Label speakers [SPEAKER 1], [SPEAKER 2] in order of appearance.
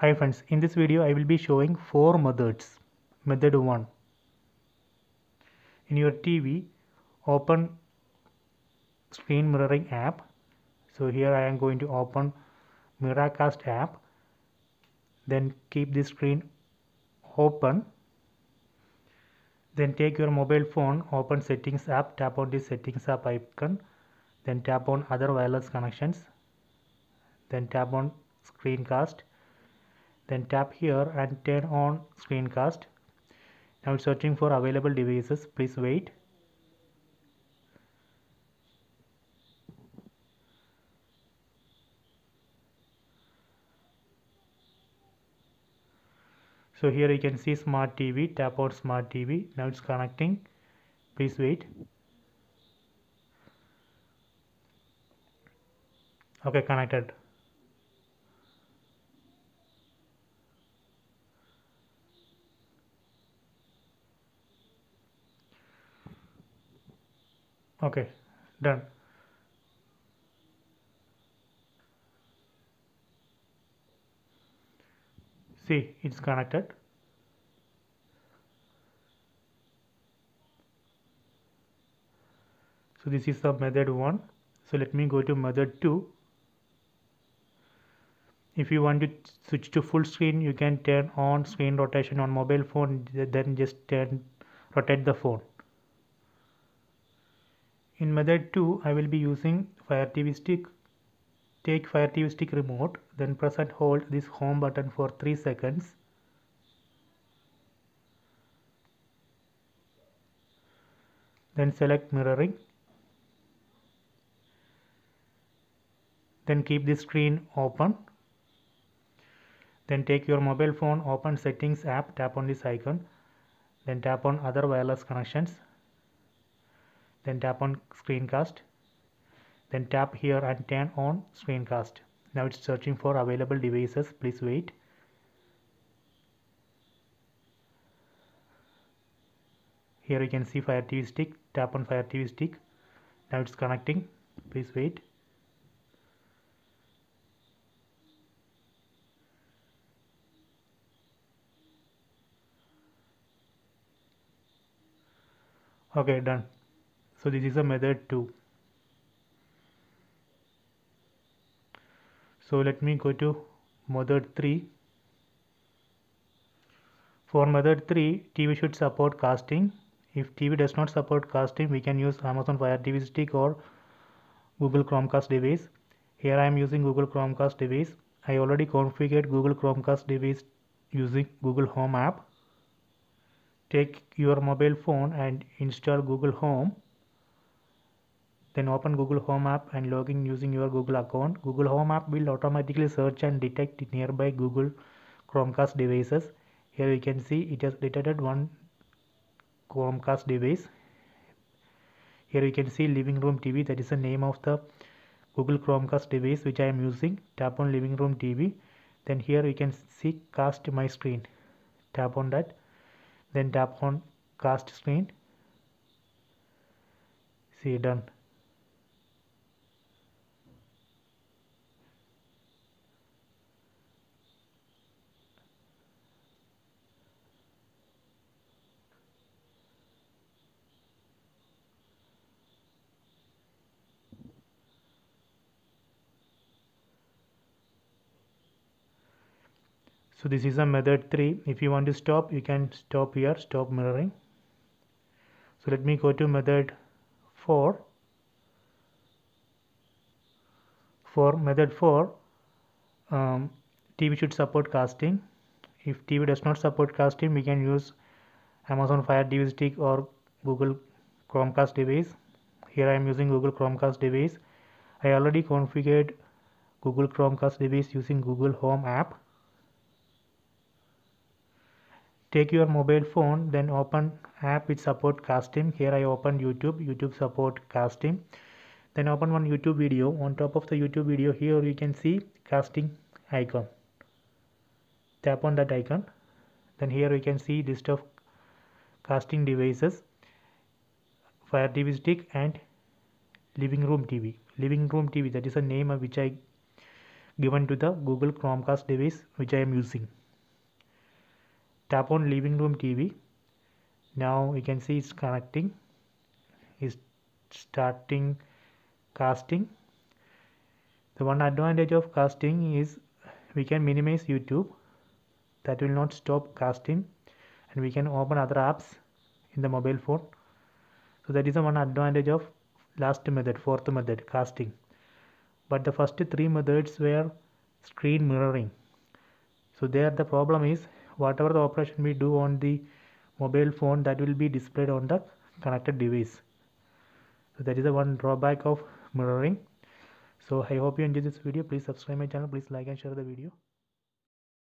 [SPEAKER 1] Hi friends, in this video I will be showing four methods. Method 1. In your TV, open screen mirroring app. So here I am going to open Miracast app. Then keep the screen open. Then take your mobile phone, open settings app, tap on the settings app icon. Then tap on other wireless connections. Then tap on screencast then tap here and turn on screencast now it's searching for available devices please wait so here you can see smart TV tap on smart TV now it's connecting please wait okay connected okay done see it's connected so this is the method 1 so let me go to method 2 if you want to switch to full screen you can turn on screen rotation on mobile phone then just turn rotate the phone in method 2 I will be using fire TV stick take fire TV stick remote then press and hold this home button for 3 seconds then select mirroring then keep the screen open then take your mobile phone open settings app tap on this icon then tap on other wireless connections then tap on screencast then tap here and turn on screencast now it's searching for available devices please wait here you can see fire tv stick tap on fire tv stick now it's connecting please wait okay done so this is a method 2 so let me go to method 3 for method 3 TV should support casting if TV does not support casting we can use Amazon Fire TV stick or Google Chromecast device here I am using Google Chromecast device I already configured Google Chromecast device using Google Home app take your mobile phone and install Google Home then open Google Home app and log in using your Google account. Google Home app will automatically search and detect nearby Google Chromecast devices. Here you can see it has detected one Chromecast device. Here you can see living room TV that is the name of the Google Chromecast device which I am using. Tap on living room TV. Then here you can see cast my screen. Tap on that. Then tap on cast screen. See done. so this is a method 3 if you want to stop you can stop here stop mirroring so let me go to method 4 for method 4 um, TV should support casting if TV does not support casting we can use Amazon Fire TV stick or Google Chromecast device here I am using Google Chromecast device I already configured Google Chromecast device using Google Home app take your mobile phone then open app which support casting. here i open youtube youtube support casting. then open one youtube video on top of the youtube video here you can see casting icon tap on that icon then here you can see list of casting devices fire tv stick and living room tv living room tv that is a name which i given to the google chromecast device which i am using tap on living room TV now you can see it's connecting it's starting casting the one advantage of casting is we can minimize YouTube that will not stop casting and we can open other apps in the mobile phone so that is the one advantage of last method fourth method casting but the first three methods were screen mirroring so there the problem is whatever the operation we do on the mobile phone that will be displayed on the connected device so that is the one drawback of mirroring so i hope you enjoy this video please subscribe my channel please like and share the video